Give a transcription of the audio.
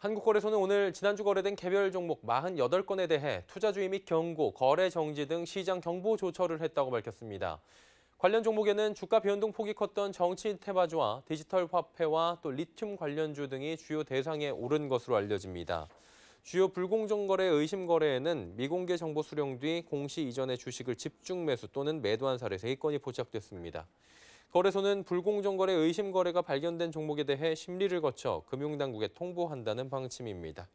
한국거래소는 오늘 지난주 거래된 개별 종목 48건에 대해 투자 주의 및 경고, 거래 정지 등 시장 경보 조처를 했다고 밝혔습니다. 관련 종목에는 주가 변동 폭이 컸던 정치 테마주와 디지털 화폐와 또 리튬 관련주 등이 주요 대상에 오른 것으로 알려집니다. 주요 불공정 거래 의심 거래에는 미공개 정보 수령 뒤 공시 이전의 주식을 집중 매수 또는 매도한 사례 3건이 포착됐습니다. 거래소는 불공정 거래 의심 거래가 발견된 종목에 대해 심리를 거쳐 금융당국에 통보한다는 방침입니다.